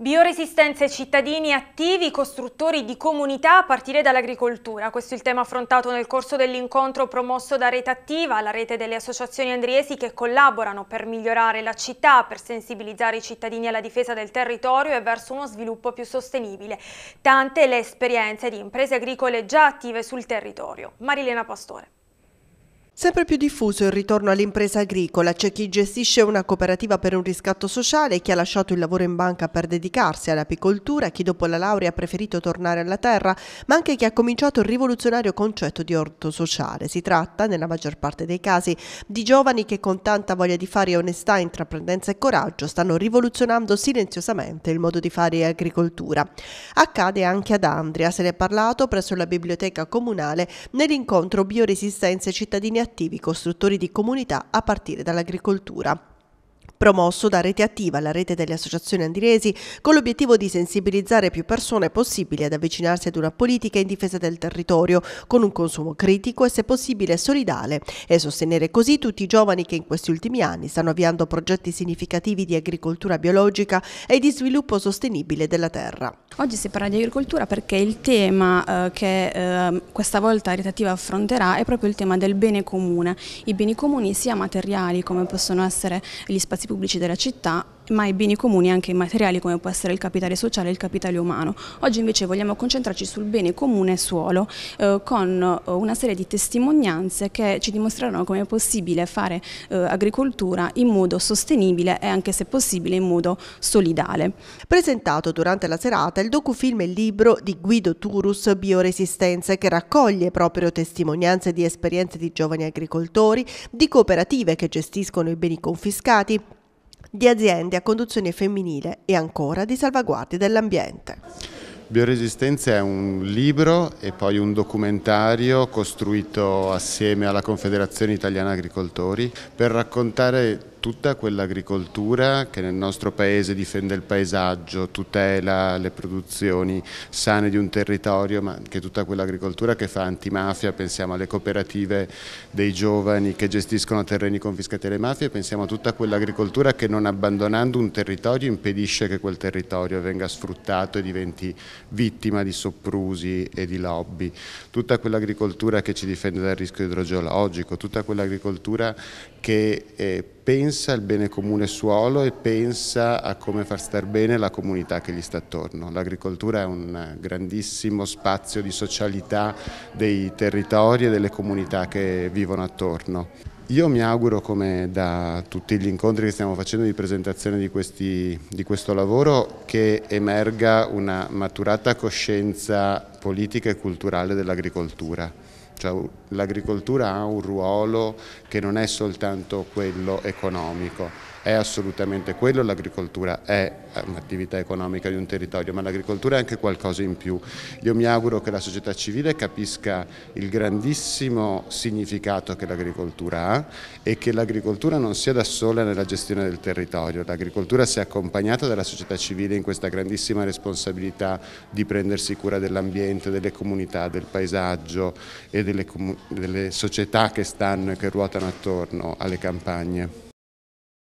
Bioresistenza e cittadini attivi, costruttori di comunità a partire dall'agricoltura. Questo è il tema affrontato nel corso dell'incontro promosso da Rete Attiva, la rete delle associazioni andriesi che collaborano per migliorare la città, per sensibilizzare i cittadini alla difesa del territorio e verso uno sviluppo più sostenibile. Tante le esperienze di imprese agricole già attive sul territorio. Marilena Pastore. Sempre più diffuso il ritorno all'impresa agricola, c'è chi gestisce una cooperativa per un riscatto sociale, chi ha lasciato il lavoro in banca per dedicarsi all'apicoltura, chi dopo la laurea ha preferito tornare alla terra, ma anche chi ha cominciato il rivoluzionario concetto di orto sociale. Si tratta, nella maggior parte dei casi, di giovani che con tanta voglia di fare onestà, intraprendenza e coraggio stanno rivoluzionando silenziosamente il modo di fare agricoltura. Accade anche ad Andria, se ne è parlato presso la biblioteca comunale nell'incontro Bioresistenza e cittadini attivi attivi costruttori di comunità a partire dall'agricoltura promosso da Rete Attiva, la rete delle associazioni andiresi, con l'obiettivo di sensibilizzare più persone possibili ad avvicinarsi ad una politica in difesa del territorio, con un consumo critico e se possibile solidale, e sostenere così tutti i giovani che in questi ultimi anni stanno avviando progetti significativi di agricoltura biologica e di sviluppo sostenibile della terra. Oggi si parla di agricoltura perché il tema eh, che eh, questa volta Rete Attiva affronterà è proprio il tema del bene comune. I beni comuni sia materiali come possono essere gli spazi pubblici della città, ma i beni comuni anche immateriali come può essere il capitale sociale e il capitale umano. Oggi invece vogliamo concentrarci sul bene comune suolo eh, con eh, una serie di testimonianze che ci dimostreranno come è possibile fare eh, agricoltura in modo sostenibile e anche se possibile in modo solidale. Presentato durante la serata il docufilm e il libro di Guido Turus Bioresistenze che raccoglie proprio testimonianze di esperienze di giovani agricoltori, di cooperative che gestiscono i beni confiscati, di aziende a conduzione femminile e ancora di salvaguardia dell'ambiente. Bioresistenza è un libro e poi un documentario costruito assieme alla Confederazione Italiana Agricoltori per raccontare tutta quell'agricoltura che nel nostro paese difende il paesaggio, tutela le produzioni sane di un territorio, ma anche tutta quell'agricoltura che fa antimafia, pensiamo alle cooperative dei giovani che gestiscono terreni confiscati alle mafie, pensiamo a tutta quell'agricoltura che non abbandonando un territorio impedisce che quel territorio venga sfruttato e diventi vittima di soprusi e di lobby, tutta quell'agricoltura che ci difende dal rischio idrogeologico, tutta quell'agricoltura che... Eh, pensa al bene comune suolo e pensa a come far star bene la comunità che gli sta attorno. L'agricoltura è un grandissimo spazio di socialità dei territori e delle comunità che vivono attorno. Io mi auguro, come da tutti gli incontri che stiamo facendo di presentazione di, questi, di questo lavoro, che emerga una maturata coscienza politica e culturale dell'agricoltura l'agricoltura ha un ruolo che non è soltanto quello economico, è assolutamente quello, l'agricoltura è un'attività economica di un territorio, ma l'agricoltura è anche qualcosa in più. Io mi auguro che la società civile capisca il grandissimo significato che l'agricoltura ha e che l'agricoltura non sia da sola nella gestione del territorio, l'agricoltura sia accompagnata dalla società civile in questa grandissima responsabilità di prendersi cura dell'ambiente, delle comunità, del paesaggio e delle, delle società che, stanno, e che ruotano attorno alle campagne.